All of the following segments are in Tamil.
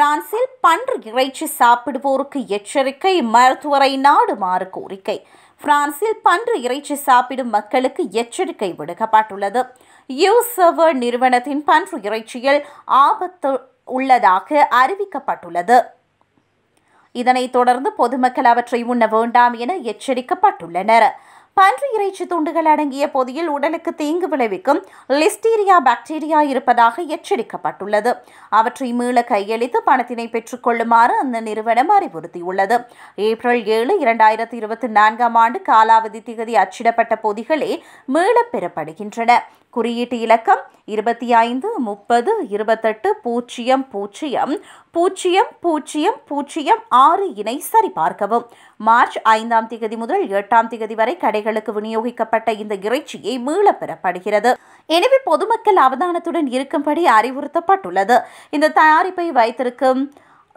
பிரான்சில் பன்று இறைச்சி சாப்பிடுவோருக்கு எச்சரிக்கை மருத்துவரை நாடுமாறு கோரிக்கை பிரான்சில் பன்று இறைச்சி சாப்பிடும் மக்களுக்கு எச்சரிக்கை விடுக்கப்பட்டுள்ளது யூசவர் நிறுவனத்தின் பன்று இறைச்சியில் ஆபத்து உள்ளதாக அறிவிக்கப்பட்டுள்ளது இதனைத் தொடர்ந்து பொதுமக்கள் அவற்றை உண்ண வேண்டாம் என எச்சரிக்கப்பட்டுள்ளனர் பன்றி இறைச்சி துண்டுகள் அடங்கிய பொதியில் உடலுக்கு தீங்கு விளைவிக்கும் லிஸ்டீரியா பாக்டீரியா இருப்பதாக எச்சரிக்கப்பட்டுள்ளது அவற்றை மீள கையளித்து பணத்தினை பெற்றுக்கொள்ளுமாறு அந்த நிறுவனம் அறிவுறுத்தியுள்ளது ஏப்ரல் ஏழு இரண்டாயிரத்தி இருபத்தி நான்காம் ஆண்டு காலாவதி திகதி அச்சிடப்பட்ட பொதிகளே மீளப்பெறப்படுகின்றன பெறப்படுகின்றன குறியீட்டு இலக்கம் இருபத்தி ஐந்து முப்பது இருபத்தெட்டு பூஜ்ஜியம் பூஜ்ஜியம் பூஜ்ஜியம் பூஜ்ஜியம் பூஜ்ஜியம் ஆறு இணை சரிபார்க்கவும் மார்ச் ஐந்தாம் திகதி முதல் எட்டாம் திகதி வரை கடைகளுக்கு விநியோகிக்கப்பட்ட இந்த இறைச்சியை மீளப்பெறப்படுகிறது பெறப்படுகிறது எனவே பொதுமக்கள் அவதானத்துடன் இருக்கும்படி அறிவுறுத்தப்பட்டுள்ளது இந்த தயாரிப்பை வைத்திருக்கும்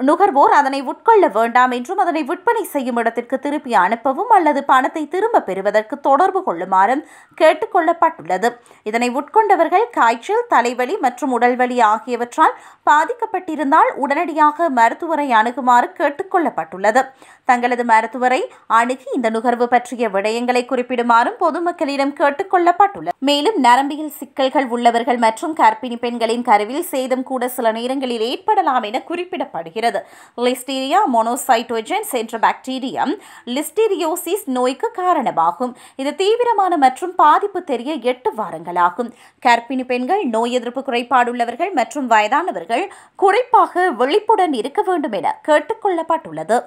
நுகர்வோர் அதனை உட்கொள்ள வேண்டாம் என்றும் அதனை விற்பனை செய்யும் இடத்திற்கு திருப்பி அனுப்பவும் அல்லது பணத்தை திரும்ப பெறுவதற்கு தொடர்பு கொள்ளுமாறும் கேட்டுக்கொள்ளப்பட்டுள்ளது இதனை உட்கொண்டவர்கள் காய்ச்சல் தலைவலி மற்றும் உடல்வலி ஆகியவற்றால் பாதிக்கப்பட்டிருந்தால் உடனடியாக மருத்துவரை அணுகுமாறு கேட்டுக்கொள்ளப்பட்டுள்ளது தங்களது மருத்துவரை அணுகி இந்த நுகர்வு பற்றிய விடயங்களை குறிப்பிடுமாறும் பொதுமக்களிடம் கேட்டுக்கொள்ளப்பட்டுள்ளது மேலும் நரம்பியல் சிக்கல்கள் உள்ளவர்கள் மற்றும் கர்ப்பிணி பெண்களின் கருவில் சேதம் கூட சில நேரங்களில் ஏற்படலாம் என குறிப்பிடப்படுகிறது காணப்படுகிறது லிஸ்டீரியா மோனோசைட்டோஜென்ஸ் என்ற பாக்டீரியம் லிஸ்டீரியோசிஸ் நோய்க்கு காரணமாகும் இது தீவிரமான மற்றும் பாதிப்பு தெரிய எட்டு வாரங்களாகும் கர்ப்பிணி பெண்கள் நோய் எதிர்ப்பு குறைபாடுள்ளவர்கள் மற்றும் வயதானவர்கள் குறிப்பாக விழிப்புடன் இருக்க வேண்டும் என கேட்டுக்கொள்ளப்பட்டுள்ளது